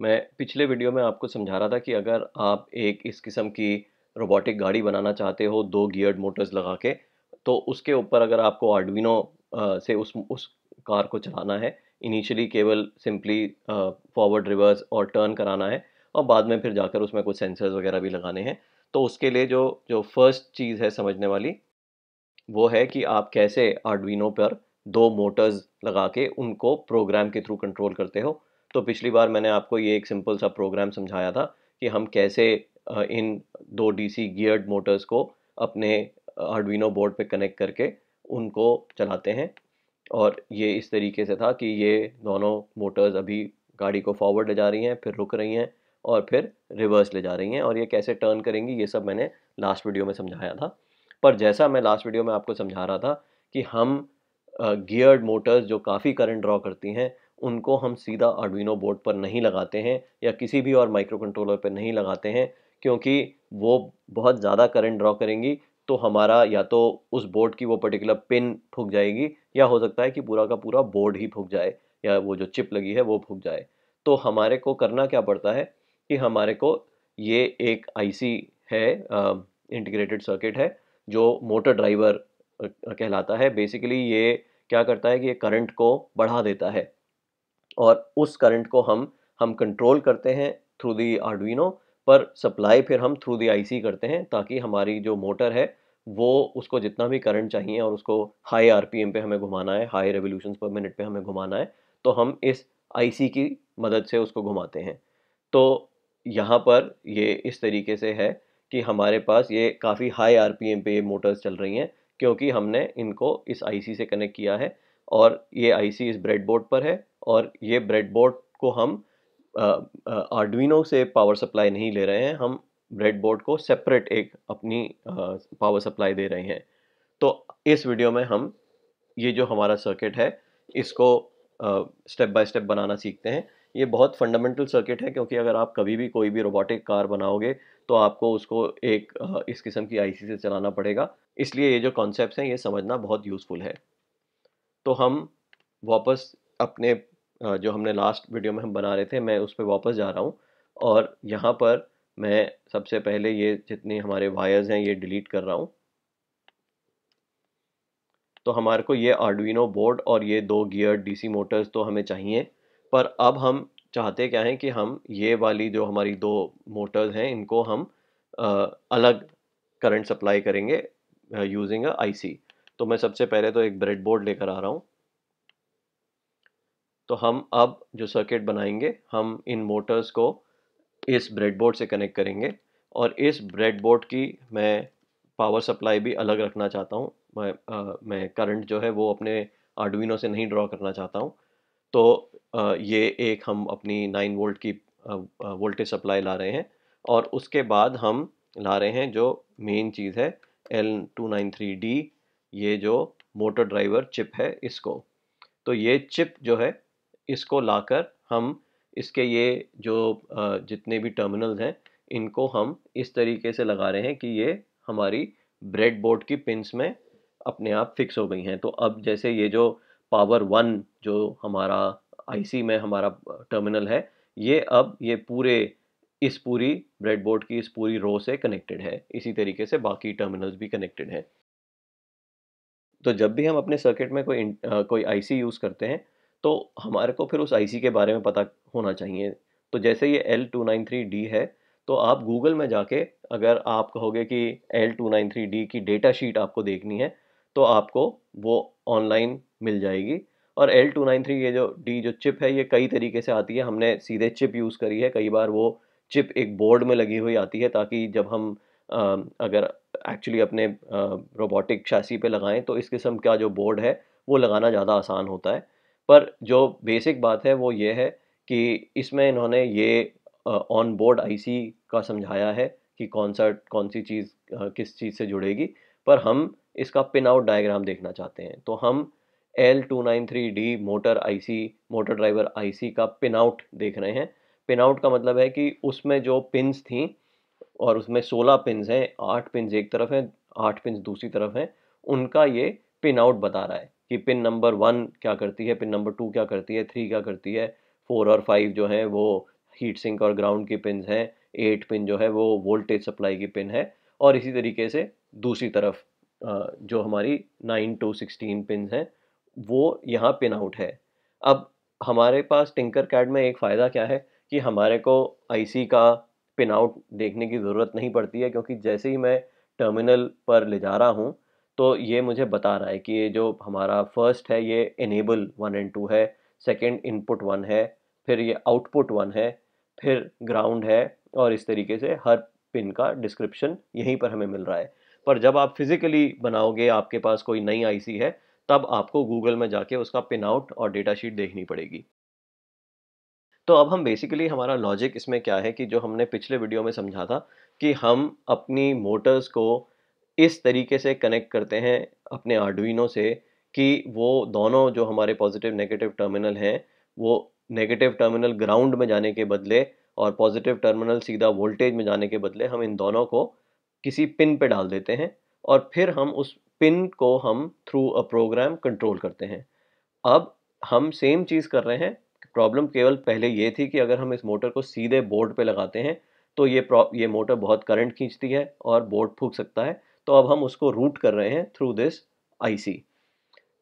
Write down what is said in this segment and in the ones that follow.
मैं पिछले वीडियो में आपको समझा रहा था कि अगर आप एक इस किस्म की रोबोटिक गाड़ी बनाना चाहते हो दो गियर्ड मोटर्स लगा के तो उसके ऊपर अगर आपको आर्डविनो से उस उस कार को चलाना है इनिशियली केवल सिंपली फॉरवर्ड रिवर्स और टर्न कराना है और बाद में फिर जाकर उसमें कुछ सेंसर्स वगैरह भी लगाने हैं तो उसके लिए जो जो फर्स्ट चीज़ है समझने वाली वो है कि आप कैसे आर्डविनो पर दो मोटर्स लगा के उनको प्रोग्राम के थ्रू कंट्रोल करते हो तो पिछली बार मैंने आपको ये एक सिंपल सा प्रोग्राम समझाया था कि हम कैसे इन दो डीसी गियर्ड मोटर्स को अपने आर्डविनो बोर्ड पे कनेक्ट करके उनको चलाते हैं और ये इस तरीके से था कि ये दोनों मोटर्स अभी गाड़ी को फॉरवर्ड ले जा रही हैं फिर रुक रही हैं और फिर रिवर्स ले जा रही हैं और ये कैसे टर्न करेंगी ये सब मैंने लास्ट वीडियो में समझाया था पर जैसा मैं लास्ट वीडियो में आपको समझा रहा था कि हम गियर्ड मोटर्स जो काफ़ी करंट ड्रॉ करती हैं उनको हम सीधा आर्डविनो बोर्ड पर नहीं लगाते हैं या किसी भी और माइक्रो कंट्रोलर पर नहीं लगाते हैं क्योंकि वो बहुत ज़्यादा करंट ड्रॉ करेंगी तो हमारा या तो उस बोर्ड की वो पर्टिकुलर पिन फूक जाएगी या हो सकता है कि पूरा का पूरा बोर्ड ही फूक जाए या वो जो चिप लगी है वो फूक जाए तो हमारे को करना क्या पड़ता है कि हमारे को ये एक आईसी है इंटीग्रेटेड सर्किट है जो मोटर ड्राइवर कहलाता है बेसिकली ये क्या करता है कि ये करंट को बढ़ा देता है और उस करंट को हम हम कंट्रोल करते हैं थ्रू दी आर्डुइनो पर सप्लाई फिर हम थ्रू दी आईसी करते हैं ताकि हमारी जो मोटर है वो उसको जितना भी करंट चाहिए और उसको हाई आरपीएम पे हमें घुमाना है हाई रेवोल्यूशन पर मिनट पे हमें घुमाना है तो हम इस आईसी की मदद से उसको घुमाते हैं तो यहाँ पर ये इस तरीके से है कि हमारे पास ये काफ़ी हाई आरपीएम पे ये मोटर्स चल रही हैं क्योंकि हमने इनको इस आईसी से कनेक्ट किया है और ये आईसी इस ब्रेडबोर्ड पर है और ये ब्रेडबोर्ड को हम आर्डविनो से पावर सप्लाई नहीं ले रहे हैं हम ब्रेडबोर्ड को सेपरेट एक अपनी पावर सप्लाई दे रहे हैं तो इस वीडियो में हम ये जो हमारा सर्किट है इसको स्टेप बाय स्टेप बनाना सीखते हैं ये बहुत फंडामेंटल सर्किट है क्योंकि अगर आप कभी भी कोई भी रोबोटिक कार बनाओगे तो आपको उसको एक इस किस्म की आईसी से चलाना पड़ेगा इसलिए ये जो कॉन्सेप्ट हैं ये समझना बहुत यूज़फुल है तो हम वापस अपने जो हमने लास्ट वीडियो में हम बना रहे थे मैं उस पर वापस जा रहा हूँ और यहाँ पर मैं सबसे पहले ये जितने हमारे वायर्स हैं ये डिलीट कर रहा हूँ तो हमारे को ये आर्डविनो बोर्ड और ये दो गियर डीसी मोटर्स तो हमें चाहिए पर अब हम चाहते क्या हैं कि हम ये वाली जो हमारी दो मोटर्स हैं इनको हम अलग करंट सप्लाई करेंगे यूजिंग अ आईसी तो मैं सबसे पहले तो एक ब्रेड बोर्ड लेकर आ रहा हूँ तो हम अब जो सर्किट बनाएंगे हम इन मोटर्स को इस ब्रेड बोर्ड से कनेक्ट करेंगे और इस ब्रेड बोर्ड की मैं पावर सप्लाई भी अलग रखना चाहता हूँ मैं आ, मैं करंट जो है वो अपने आर्डुइनो से नहीं ड्रॉ करना चाहता हूँ तो आ, ये एक हम अपनी नाइन वोल्ट की वोल्टेज सप्लाई ला रहे हैं और उसके बाद हम ला रहे हैं जो मेन चीज़ है L two nine three D ये जो मोटर ड्राइवर चिप है इसको तो ये चिप जो है इसको लाकर हम इसके ये जो जितने भी टर्मिनल्स हैं इनको हम इस तरीके से लगा रहे हैं कि ये हमारी ब्रेड बोर्ड की पिंस में अपने आप फिक्स हो गई हैं तो अब जैसे ये जो पावर वन जो हमारा आईसी में हमारा टर्मिनल है ये अब ये पूरे इस पूरी ब्रेड बोर्ड की इस पूरी रो से कनेक्टेड है इसी तरीके से बाकी टर्मिनल्स भी कनेक्टेड हैं तो जब भी हम अपने सर्किट में कोई आ, कोई आईसी यूज़ करते हैं तो हमारे को फिर उस आईसी के बारे में पता होना चाहिए तो जैसे ये L two nine three D है तो आप गूगल में जाके अगर आप कहोगे कि L two nine three D की डेटा शीट आपको देखनी है तो आपको वो ऑनलाइन मिल जाएगी और एल टू नाइन थ्री ये जो डी जो चिप है ये कई तरीके से आती है हमने सीधे चिप यूज़ करी है कई बार वो चिप एक बोर्ड में लगी हुई आती है ताकि जब हम अगर एक्चुअली अपने रोबोटिक शासी पे लगाएं तो इस किस्म का जो बोर्ड है वो लगाना ज़्यादा आसान होता है पर जो बेसिक बात है वो ये है कि इसमें इन्होंने ये ऑन बोर्ड आई का समझाया है कि कौन सा कौन सी चीज़ किस चीज़ से जुड़ेगी पर हम इसका पिन आउट डायग्राम देखना चाहते हैं तो हम L two nine three D motor C motor driver I का पिन आउट देख रहे हैं पिन आउट का मतलब है कि उसमें जो पिन्स थी और उसमें सोलह पिन हैं आठ पिन एक तरफ हैं आठ पिन दूसरी तरफ हैं उनका ये पिन आउट बता रहा है कि पिन नंबर वन क्या करती है पिन नंबर टू क्या करती है थ्री क्या करती है फोर और फाइव जो है वो हीट सिंक और ग्राउंड की पिन हैं एट पिन जो है वो वोल्टेज सप्लाई की पिन है और इसी तरीके से दूसरी तरफ जो हमारी नाइन टू सिक्सटीन पिन हैं वो यहाँ पिन आउट है अब हमारे पास टिंकर कैड में एक फ़ायदा क्या है कि हमारे को आईसी का पिन आउट देखने की ज़रूरत नहीं पड़ती है क्योंकि जैसे ही मैं टर्मिनल पर ले जा रहा हूँ तो ये मुझे बता रहा है कि ये जो हमारा फर्स्ट है ये इनेबल वन एंड टू है सेकेंड इनपुट वन है फिर ये आउटपुट वन है फिर ग्राउंड है और इस तरीके से हर पिन का डिस्क्रिप्शन यहीं पर हमें मिल रहा है पर जब आप फिज़िकली बनाओगे आपके पास कोई नई आईसी है तब आपको गूगल में जाके उसका पिन आउट और डेटा शीट देखनी पड़ेगी तो अब हम बेसिकली हमारा लॉजिक इसमें क्या है कि जो हमने पिछले वीडियो में समझा था कि हम अपनी मोटर्स को इस तरीके से कनेक्ट करते हैं अपने आर्डविनो से कि वो दोनों जो हमारे पॉजिटिव नेगेटिव टर्मिनल हैं वो नेगेटिव टर्मिनल ग्राउंड में जाने के बदले और पॉजिटिव टर्मिनल सीधा वोल्टेज में जाने के बदले हम इन दोनों को किसी पिन पे डाल देते हैं और फिर हम उस पिन को हम थ्रू अ प्रोग्राम कंट्रोल करते हैं अब हम सेम चीज़ कर रहे हैं प्रॉब्लम केवल पहले ये थी कि अगर हम इस मोटर को सीधे बोर्ड पे लगाते हैं तो ये ये मोटर बहुत करंट खींचती है और बोर्ड फूक सकता है तो अब हम उसको रूट कर रहे हैं थ्रू दिस आईसी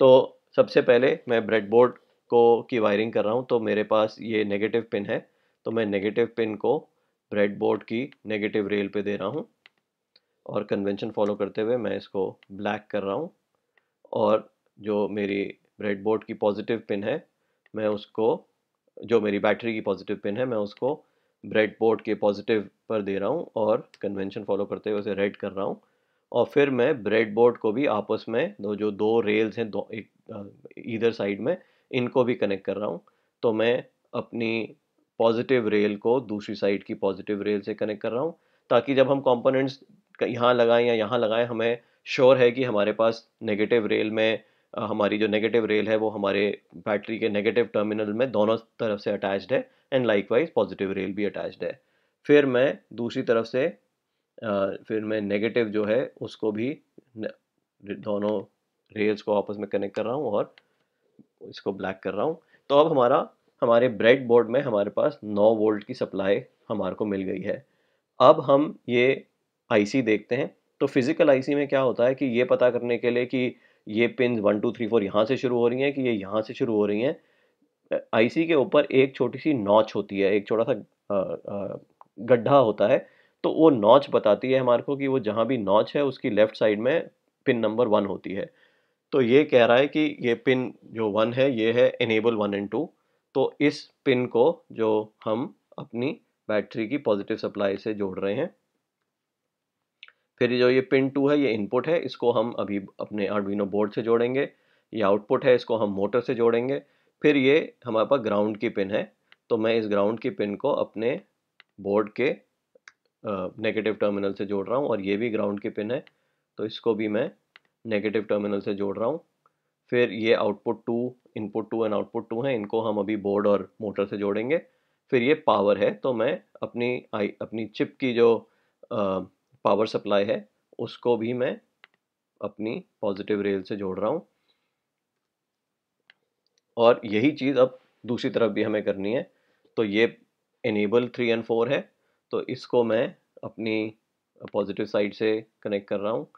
तो सबसे पहले मैं ब्रेडबोर्ड को की वायरिंग कर रहा हूँ तो मेरे पास ये नेगेटिव पिन है तो मैं नेगेटिव पिन को ब्रेडबोर्ड की नेगेटिव रेल पे दे रहा हूँ और कन्वेंशन फॉलो करते हुए मैं इसको ब्लैक कर रहा हूँ और जो मेरी ब्रेडबोर्ड की पॉजिटिव पिन है मैं उसको जो मेरी बैटरी की पॉजिटिव पिन है मैं उसको ब्रेड बोर्ड के पॉजिटिव पर दे रहा हूँ और कन्वेंशन फॉलो करते हुए उसे रेड कर रहा हूँ और फिर मैं ब्रेड बोर्ड को भी आपस में दो जो दो रेल्स हैं दो एक इधर साइड में इनको भी कनेक्ट कर रहा हूँ तो मैं अपनी पॉजिटिव रेल को दूसरी साइड की पॉजिटिव रेल से कनेक्ट कर रहा हूँ ताकि जब हम कंपोनेंट्स यहाँ लगाएं या यहाँ लगाएं हमें श्योर है कि हमारे पास नेगेटिव रेल में हमारी जो नेगेटिव रेल है वो हमारे बैटरी के नेगेटिव टर्मिनल में दोनों तरफ से अटैच्ड है and likewise positive rail भी अटैच्ड है फिर मैं दूसरी तरफ से फिर मैं नेगेटिव जो है उसको भी दोनों रेल्स को आपस में कनेक्ट कर रहा हूँ और इसको ब्लैक कर रहा हूँ तो अब हमारा हमारे ब्रेड बोर्ड में हमारे पास 9 वोल्ट की सप्लाई हमारे को मिल गई है अब हम ये आईसी देखते हैं तो फिज़िकल आईसी में क्या होता है कि ये पता करने के लिए कि ये pin one two three four यहाँ से शुरू हो रही हैं कि ये यहाँ से शुरू हो रही हैं आईसी के ऊपर एक छोटी सी नॉच होती है एक छोटा सा गड्ढा होता है तो वो नॉच बताती है हमारे को कि वो जहाँ भी नॉच है उसकी लेफ़्ट साइड में पिन नंबर वन होती है तो ये कह रहा है कि ये पिन जो वन है ये है इनेबल वन एंड टू तो इस पिन को जो हम अपनी बैटरी की पॉजिटिव सप्लाई से जोड़ रहे हैं फिर जो ये पिन टू है ये इनपुट है इसको हम अभी अपने आर्डविनो बोर्ड से जोड़ेंगे ये आउटपुट है इसको हम मोटर से जोड़ेंगे फिर ये हमारे पास ग्राउंड की पिन है तो मैं इस ग्राउंड की पिन को अपने बोर्ड के नेगेटिव टर्मिनल से जोड़ रहा हूँ और ये भी ग्राउंड की पिन है तो इसको भी मैं नेगेटिव टर्मिनल से जोड़ रहा हूँ फिर ये output two input two and output two है इनको हम अभी बोर्ड और मोटर से जोड़ेंगे फिर ये पावर है तो मैं अपनी आई अपनी चिप की जो पावर सप्लाई है उसको भी मैं अपनी पॉजिटिव रेल से जोड़ रहा हूँ और यही चीज़ अब दूसरी तरफ भी हमें करनी है तो ये इनेबल थ्री एंड फोर है तो इसको मैं अपनी पॉजिटिव साइड से कनेक्ट कर रहा हूँ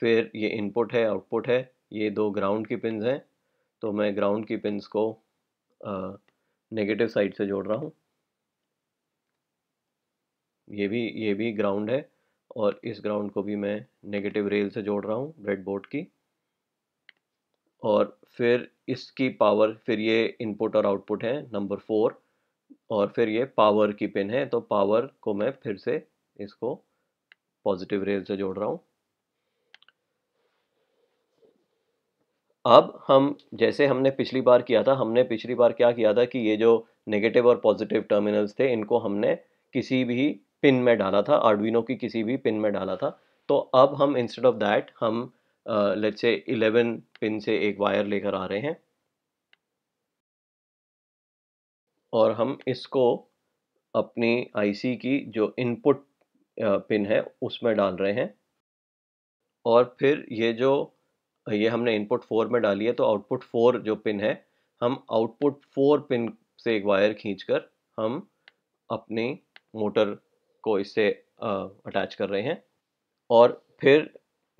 फिर ये इनपुट है आउटपुट है ये दो ग्राउंड की पिंस हैं तो मैं ग्राउंड की पिंस को नेगेटिव साइड से जोड़ रहा हूँ ये भी ये भी ग्राउंड है और इस ग्राउंड को भी मैं नेगेटिव रेल से जोड़ रहा हूँ ब्रेड बोर्ड की और फिर इसकी पावर फिर ये इनपुट और आउटपुट है नंबर फोर और फिर ये पावर की पिन है तो पावर को मैं फिर से इसको पॉजिटिव रेल से जोड़ रहा हूँ अब हम जैसे हमने पिछली बार किया था हमने पिछली बार क्या किया था कि ये जो नेगेटिव और पॉजिटिव टर्मिनल्स थे इनको हमने किसी भी पिन में डाला था आर्डविनो की किसी भी पिन में डाला था तो अब हम इंस्टेड ऑफ दैट हम लेट से इलेवन पिन से एक वायर लेकर आ रहे हैं और हम इसको अपनी आईसी की जो इनपुट पिन है उसमें डाल रहे हैं और फिर ये जो ये हमने इनपुट फोर में डाली है तो आउटपुट फोर जो पिन है हम आउटपुट फोर पिन से एक वायर खींचकर हम अपनी मोटर को इससे अटैच कर रहे हैं और फिर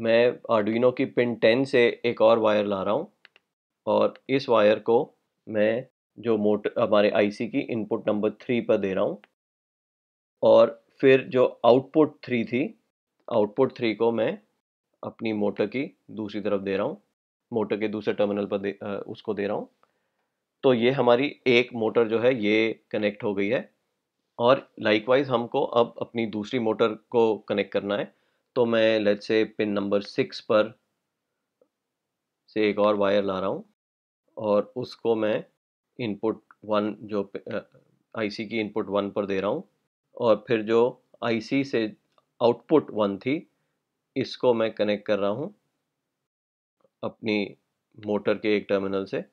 मैं आर्डुइनो की पिन टेन से एक और वायर ला रहा हूँ और इस वायर को मैं जो मोटर हमारे आईसी की इनपुट नंबर थ्री पर दे रहा हूँ और फिर जो आउटपुट थ्री थी आउटपुट थ्री को मैं अपनी मोटर की दूसरी तरफ दे रहा हूँ मोटर के दूसरे टर्मिनल पर दे, उसको दे रहा हूँ तो ये हमारी एक मोटर जो है ये कनेक्ट हो गई है और लाइकवाइज हमको अब अपनी दूसरी मोटर को कनेक्ट करना है तो मैं लेट से पिन नंबर सिक्स पर से एक और वायर ला रहा हूँ और उसको मैं इनपुट वन जो आईसी की इनपुट वन पर दे रहा हूँ और फिर जो आईसी से आउटपुट वन थी इसको मैं कनेक्ट कर रहा हूँ अपनी मोटर के एक टर्मिनल से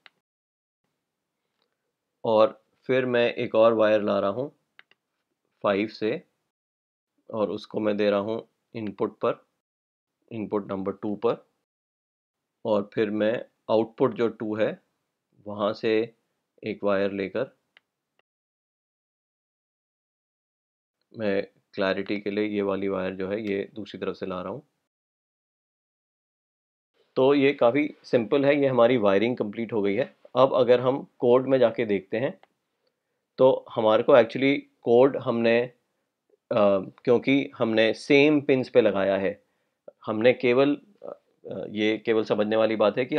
और फिर मैं एक और वायर ला रहा हूँ फाइव से और उसको मैं दे रहा हूँ इनपुट पर इनपुट नंबर टू पर और फिर मैं आउटपुट जो टू है वहाँ से एक वायर लेकर मैं क्लैरिटी के लिए ये वाली वायर जो है ये दूसरी तरफ से ला रहा हूँ तो ये काफ़ी सिंपल है ये हमारी वायरिंग कंप्लीट हो गई है अब अगर हम कोड में जाके देखते हैं तो हमारे को एक्चुअली कोड हमने आ, क्योंकि हमने सेम पिंस पे लगाया है हमने केवल ये केवल समझने वाली बात है कि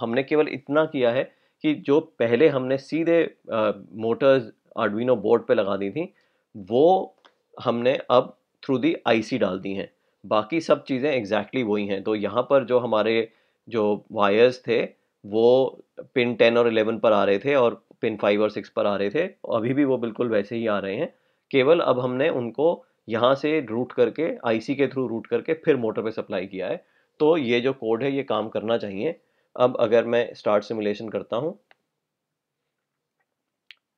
हमने केवल इतना किया है कि जो पहले हमने सीधे मोटर्स आर्डविनो बोर्ड पे लगा दी थी वो हमने अब थ्रू दी आईसी डाल दी हैं बाकी सब चीज़ें एग्जैक्टली exactly वही हैं तो यहाँ पर जो हमारे जो वायर्स थे वो पिन टेन और एलेवन पर आ रहे थे और पिन फाइव और सिक्स पर आ रहे थे अभी भी वो बिल्कुल वैसे ही आ रहे हैं केवल अब हमने उनको यहाँ से रूट करके आईसी के थ्रू रूट करके फिर मोटर पे सप्लाई किया है तो ये जो कोड है ये काम करना चाहिए अब अगर मैं स्टार्ट सिमुलेशन करता हूँ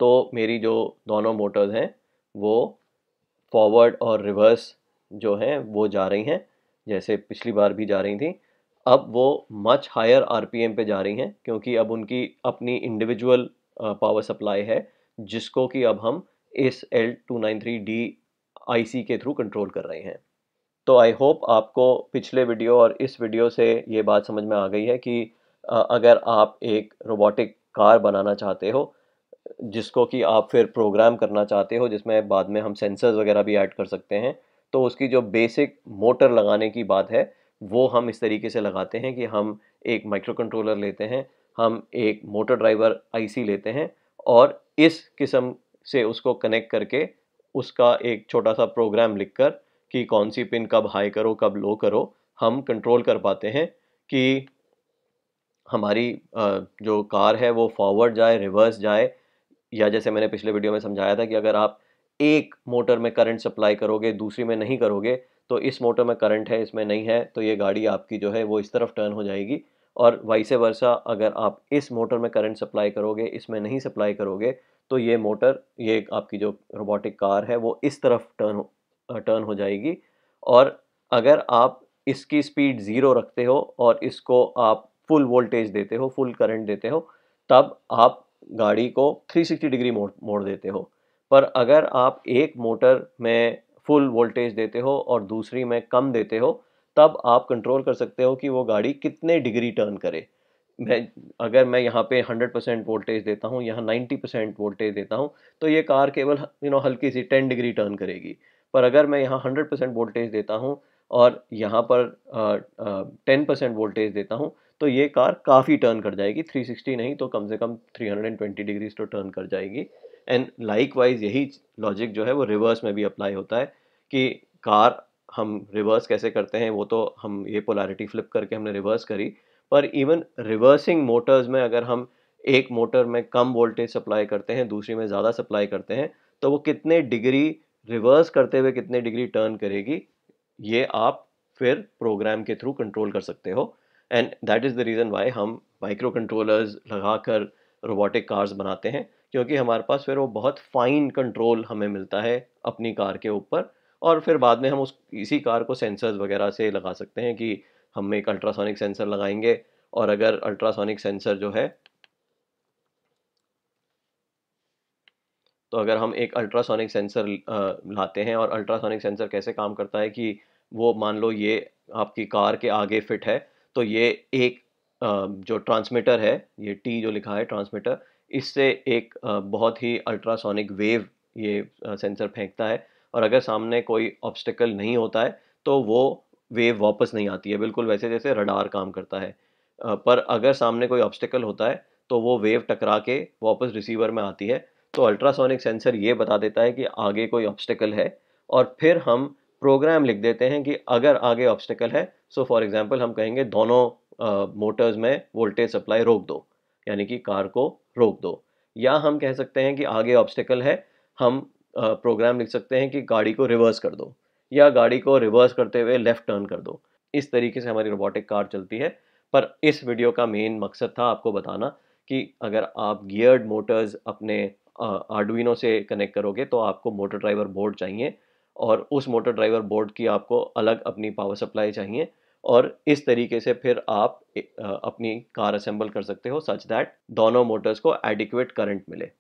तो मेरी जो दोनों मोटर्स हैं वो फॉरवर्ड और रिवर्स जो हैं वो जा रही हैं जैसे पिछली बार भी जा रही थी अब वो मच हायर आरपीएम पे जा रही हैं क्योंकि अब उनकी अपनी इंडिविजुअल पावर सप्लाई है जिसको कि अब हम इस L two nine three D I C के थ्रू कंट्रोल कर रहे हैं तो आई होप आपको पिछले वीडियो और इस वीडियो से ये बात समझ में आ गई है कि अगर आप एक रोबोटिक कार बनाना चाहते हो जिसको कि आप फिर प्रोग्राम करना चाहते हो जिसमें बाद में हम सेंसर्स वगैरह भी ऐड कर सकते हैं तो उसकी जो बेसिक मोटर लगाने की बात है वो हम इस तरीके से लगाते हैं कि हम एक माइक्रो कंट्रोलर लेते हैं हम एक मोटर ड्राइवर आईसी लेते हैं और इस किस्म से उसको कनेक्ट करके उसका एक छोटा सा प्रोग्राम लिखकर कि कौन सी पिन कब हाई करो कब लो करो हम कंट्रोल कर पाते हैं कि हमारी जो कार है वो फॉरवर्ड जाए रिवर्स जाए या जैसे मैंने पिछले वीडियो में समझाया था कि अगर आप एक मोटर में करंट सप्लाई करोगे दूसरी में नहीं करोगे तो इस मोटर में करंट है इसमें नहीं है तो ये गाड़ी आपकी जो है वो इस तरफ टर्न हो जाएगी और वाइस वर्षा अगर आप इस मोटर में करंट सप्लाई करोगे इसमें नहीं सप्लाई करोगे तो ये मोटर ये आपकी जो रोबोटिक कार है वो इस तरफ टर्न टर्न हो जाएगी और अगर आप इसकी स्पीड ज़ीरो रखते हो और इसको आप फुल वोल्टेज देते हो फुल करंट देते हो तब आप गाड़ी को 360 डिग्री मोड़ मोड़ देते हो पर अगर आप एक मोटर में फुल वोल्टेज देते हो और दूसरी में कम देते हो तब आप कंट्रोल कर सकते हो कि वो गाड़ी कितने डिग्री टर्न करे मैं अगर मैं यहाँ पे 100 परसेंट वोल्टेज देता हूँ यहाँ 90 परसेंट वोल्टेज देता हूँ तो ये कार केवल यू नो हल्की सी 10 डिग्री टर्न करेगी पर अगर मैं यहाँ 100 परसेंट वोल्टेज देता हूँ और यहाँ पर टेन परसेंट वोल्टेज देता हूँ तो ये कार काफ़ी टर्न कर जाएगी 360 नहीं तो कम से कम 320 डिग्रीज तो टर्न कर जाएगी एंड लाइक वाइज यही लॉजिक जो है वो रिवर्स में भी अप्लाई होता है कि कार हम रिवर्स कैसे करते हैं वो तो हम ये पोलारिटी फ्लिप करके हमने रिवर्स करी पर इवन रिवर्सिंग मोटर्स में अगर हम एक मोटर में कम वोल्टेज सप्लाई करते हैं दूसरी में ज़्यादा सप्लाई करते हैं तो वो कितने डिग्री रिवर्स करते हुए कितने डिग्री टर्न करेगी ये आप फिर प्रोग्राम के थ्रू कंट्रोल कर सकते हो and that is the reason why हम माइक्रो कंट्रोलर्स लगा कर रोबोटिक कार्स बनाते हैं क्योंकि हमारे पास फिर वो बहुत फाइन कंट्रोल हमें मिलता है अपनी कार के ऊपर और फिर बाद में हम उस इसी कार को सेंसर्स वगैरह से लगा सकते हैं कि हम एक अल्ट्रासोनिक सेंसर लगाएंगे और अगर अल्ट्रासोनिक सेंसर जो है तो अगर हम एक अल्ट्रासोनिक सेंसर लाते हैं और अल्ट्रासोनिक सेंसर कैसे काम करता है कि वो मान लो ये आपकी कार के आगे फिट है तो ये एक जो ट्रांसमीटर है ये टी जो लिखा है ट्रांसमीटर इससे एक बहुत ही अल्ट्रासोनिक वेव ये सेंसर फेंकता है और अगर सामने कोई ऑब्स्टिकल नहीं होता है तो वो वेव वापस नहीं आती है बिल्कुल वैसे जैसे रडार काम करता है पर अगर सामने कोई ऑब्स्टिकल होता है तो वो वेव टकरा के वापस रिसीवर में आती है तो अल्ट्रासोनिक सेंसर ये बता देता है कि आगे कोई ऑब्स्टिकल है और फिर हम प्रोग्राम लिख देते हैं कि अगर आगे ऑब्स्टिकल है सो फॉर एग्जांपल हम कहेंगे दोनों मोटर्स में वोल्टेज सप्लाई रोक दो यानी कि कार को रोक दो या हम कह सकते हैं कि आगे ऑब्स्टिकल है हम प्रोग्राम लिख सकते हैं कि गाड़ी को रिवर्स कर दो या गाड़ी को रिवर्स करते हुए लेफ्ट टर्न कर दो इस तरीके से हमारी रोबोटिक कार चलती है पर इस वीडियो का मेन मकसद था आपको बताना कि अगर आप गियर्ड मोटर्स अपने आर्डुइनो से कनेक्ट करोगे तो आपको मोटर ड्राइवर बोर्ड चाहिए और उस मोटर ड्राइवर बोर्ड की आपको अलग अपनी पावर सप्लाई चाहिए और इस तरीके से फिर आप अपनी कार असेंबल कर सकते हो सच दैट दोनों मोटर्स को एडिक्वेट करंट मिले